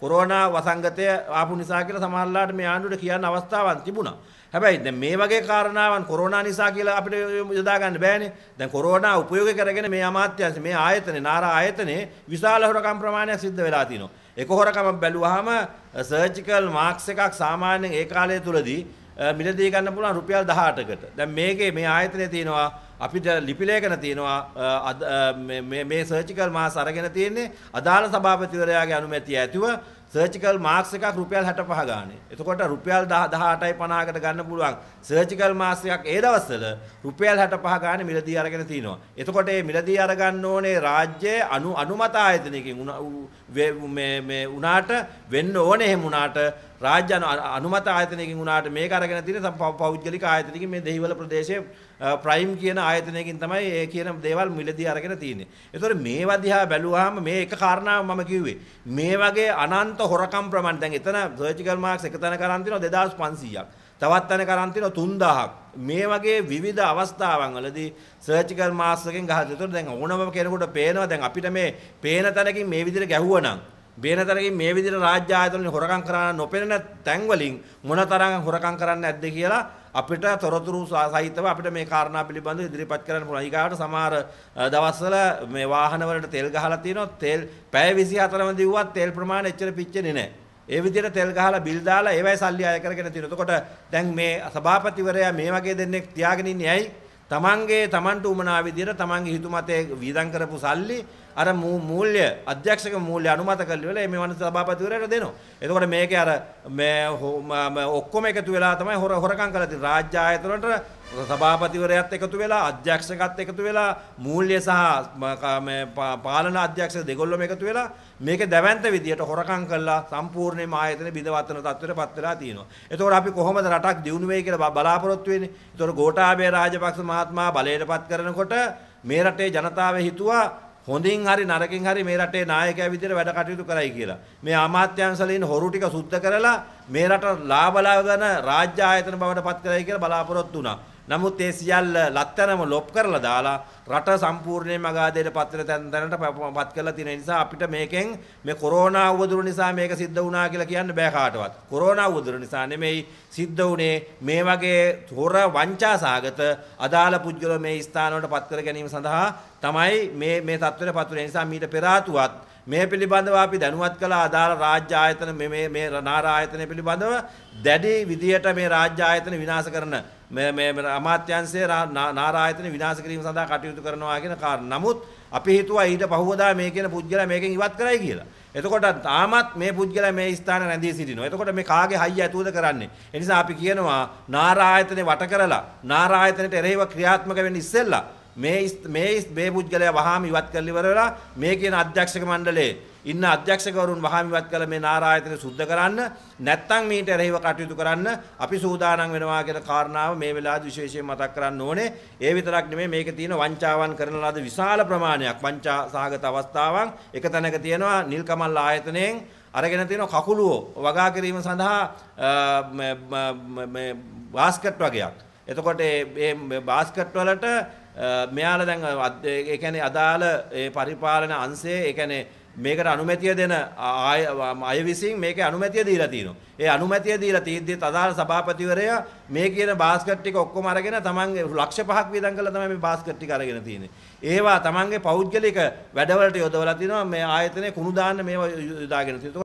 Corona වසංගතය ආපු නිසා කියලා සමහරලාට මේ ආණ්ඩුවට කියන්න අවස්ථාවක් තිබුණා. හැබැයි දැන් මේ වගේ කාරණාවන් කොරෝනා නිසා කියලා අපිට යොදා ගන්න බෑනේ. දැන් කොරෝනා උපයෝග කරගෙන මේ අමාත්‍යාංශ මේ ආයතනේ නාරා ආයතනේ විශාල හොරකම් ප්‍රමාණයක් සිද්ධ වෙලා තිනවා. ඒක හොරකම බැලුවාම සර්ජිකල් මාක්ස් එකක් සාමාන්‍යයෙන් ඒ කාලය තුලදී මිලදී ගන්න පුළුවන් රුපියල් 18කට. දැන් මේකේ මේ ආයතනයේ තියෙනවා අපිට ලිපි ලේඛන තියෙනවා මේ මේ සර්ජිකල් මාස් අරගෙන තියෙන්නේ අදාළ සභාපතිවරයාගේ අනුමැතිය ඇතුව සර්ජිකල් මාක්ස් එකක් රුපියල් 65 ගානේ. එතකොට රුපියල් 18යි 50කට ගන්න පුළුවන් සර්ජිකල් මාස්ක් එකක් ඒ දවස්වල රුපියල් 65 ගානේ මිලදී අරගෙන තිනවා. එතකොට මේ මිලදී අරගන්න ඕනේ රාජ්‍යයේ අනු අනුමත ආයතනයකින් මේ මේ උනාට වෙන්න ඕනේ එහෙම උනාට රාජ්‍ය අනුමත ආයතනයකින් උනාට මේක අරගෙන තියෙන පෞද්ගලික ආයතනයකින් මේ දෙහිවල ප්‍රදේශයේ ප්‍රයිම් කියන ආයතනයකින් තමයි ඒ කියන දේවල් මිලදී අරගෙන තියෙන්නේ. ඒතකොට මේවා දිහා බැලුවාම මේ එක කාරණාව මම කිව්වේ. මේ වගේ අනන්ත අන්ත හොරකම් ප්‍රමාණය දැන් එතන සර්ජිකල් මාක්ස් එක තැනක අරන් තිනවා 2500ක්. තවත් තැනක අරන් තිනවා 3000ක්. මේ වගේ විවිධ අවස්ථාවන් වලදී සර්ජිකල් මාක්ස් එකෙන් ගහලා ඒතර දැන් ඕනම කෙනෙකුට පේනවා දැන් අපිට මේ පේන තැනකින් මේ විදිහට ගැහුවනම් බේනතරකින් මේ විදිහට රාජ්‍ය ආයතන වලින් හොරකම් කරන නොපෙනෙන තැන් වලින් මොනතරම් හොරකම් කරන්නේ නැද්ද කියලා අපිට තොරතුරු සහිතව අපිට මේ කාරණා පිළිබඳව ඉදිරිපත් කරන්න පුළුවන්. ඊගාට සමහර දවස්වල මේ වාහන වලට තෙල් ගහලා තියෙනවා. තෙල් පැය 24ම දිව්වත් තෙල් ප්‍රමාණය එච්චර පිච්චෙන්නේ නැහැ. ඒ විදිහට තෙල් ගහලා බිල් දාලා ඒවයි සල්ලි අය කරගෙන තියෙනවා. එතකොට දැන් මේ සභාපතිවරයා මේ වගේ දෙන්නෙක් තියාගෙන ඉන්නේ ඇයි? තමන්ගේ තමන්ට උමනා විදිහට තමන්ගේ හිතුමතේ වීදම් කරපු සල්ලි අර මූල්‍ය අධ්‍යක්ෂක මූල්‍ය අනුමත කළේ මේ වන සභාපතිවරයාට දෙනවා. එතකොට මේකේ අර මේ ඔක්කොම එකතු වෙලා තමයි හොර හොරකම් කරලා තියෙන්නේ. රාජ්‍ය ආයතන වලට සභාපතිවරයත් එකතු වෙලා අධ්‍යක්ෂකත් එකතු වෙලා මූල්‍ය සහ පාලන අධ්‍යක්ෂ දෙගොල්ලොම එකතු වෙලා මේක දැවැන්ත විදියට හොරකම් කරලා සම්පූර්ණයෙන්ම ආයතන බිඳවත්තන තත්ත්වයට පත් වෙලා තියෙනවා. ඒතකොට අපි කොහොමද රටක් දියුණු වෙයි කියලා බලාපොරොත්තු වෙන්නේ? ඒතකොට ගෝඨාභය රාජපක්ෂ මහත්මයා බලයටපත් කරනකොට මේ රටේ ජනතාව හිතුවා හොඳින් හරි නරකින් හරි මේ රටේ නායකයා විදිහට වැඩ කටයුතු කරයි කියලා. මේ අමාත්‍යාංශලේ ඉන්න හොරු ටික සුද්ධ කරලා මේ රට ලාභ ලබන රාජ්‍ය ආයතන බවට පත් කරයි කියලා බලාපොරොත්තු වුණා. නමුත් ඒ සියල්ල ලැත්තනම ලොප් කරලා දාලා රට සම්පූර්ණයෙන්ම අගාධයට පත් වෙන තැන තැනට පත් කරලා තියෙන නිසා අපිට මේකෙන් මේ කොරෝනා වදුර නිසා මේක සිද්ධ වුණා කියලා කියන්න බෑ කාටවත්. කොරෝනා වදුර නිසා නෙමෙයි සිද්ධ වුණේ මේ වගේ හොර වංචාසාගත අදාළ පුද්ගලෝ මේ ස්ථානවලට පත් කර ගැනීම සඳහා තමයි මේ මේ තත්ත්වයට පත් වුණේ. නිසා මීට පෙර ආතුවත් මේ පිළිබඳව අපි දැනුවත් කළ අදාළ රාජ්‍ය ආයතන මේ මේ නාර ආයතන පිළිබඳව දැඩි විදියට මේ රාජ්‍ය ආයතන විනාශ කරන අමාත්‍යංශයේ නාරායතන විනාශ කිරීම සඳහා කටයුතු කරනවා කියන කාරණා. නමුත් අපි හිතුවා ඊට පහුවදා මේ කියන පුද්ගලයා මේකෙන් ඉවත් කරයි කියලා. එතකොට තාමත් මේ පුද්ගලයා මේ ස්ථාන රැඳී සිටිනවා. එතකොට මේ කාගේ හයිය ඇතුවද කරන්නේ? ඒ නිසා අපි කියනවා නාරායතනේ වට කරලා නාරායතනට එරෙහිව ක්‍රියාත්මක වෙන්න ඉස්සෙල්ලා මේ මේ මේ පුද්ගලයා වහාම ඉවත් කරලා ඉවර වෙලා මේ කියන අධ්‍යක්ෂක මණ්ඩලයේ ඉන්න අධ්‍යක්ෂකවරුන් වහාම ඉවත් කරලා මේ නාරායතන සුද්ධ කරන්න නැත්නම් මීට එරෙහිව කටයුතු කරන්න අපි සූදානම් වෙනවා කියන කාරණාව මේ වෙලාවේ විශේෂයෙන් මතක් කරන්න ඕනේ. ඒ විතරක් නෙමෙයි මේකේ තියෙන වංචාවන් කරන ලද විශාල ප්‍රමාණයක් වංචා සහගත අවස්ථාවන් එක තැනක තියෙනවා නිල්කමල් ආයතනයෙන් අරගෙන තියෙන කකුලුව වගා කිරීම සඳහා මේ බාස්කට් වගේක්. එතකොට මේ බාස්කට් වලට මෙයාල දැන් එකැනේ අදාළ පරිපාලන අන්සේ එකනේ මේකට අනුමැතිය දෙන අය විසින් මේක අනුමැතිය දීලා තියෙනවා. ඒ අනුමැතිය දීලා තියෙද්දිත් අදාළ සභාපතිවරයා මේ කියන බාස්කට් ටික ඔක්කොම අරගෙන තමන්ගේ ලක්ෂ පහක් වියදම් කරලා තමයි මේ බාස්කට් ටික අරගෙන තියෙන්නේ. ඒවා තමන්ගේ පෞද්ගලික වැඩවලට යොදවලා තිනවා මේ ආයතනයේ කුණු දාන්න මේවා යොදාගෙන තියෙනවා.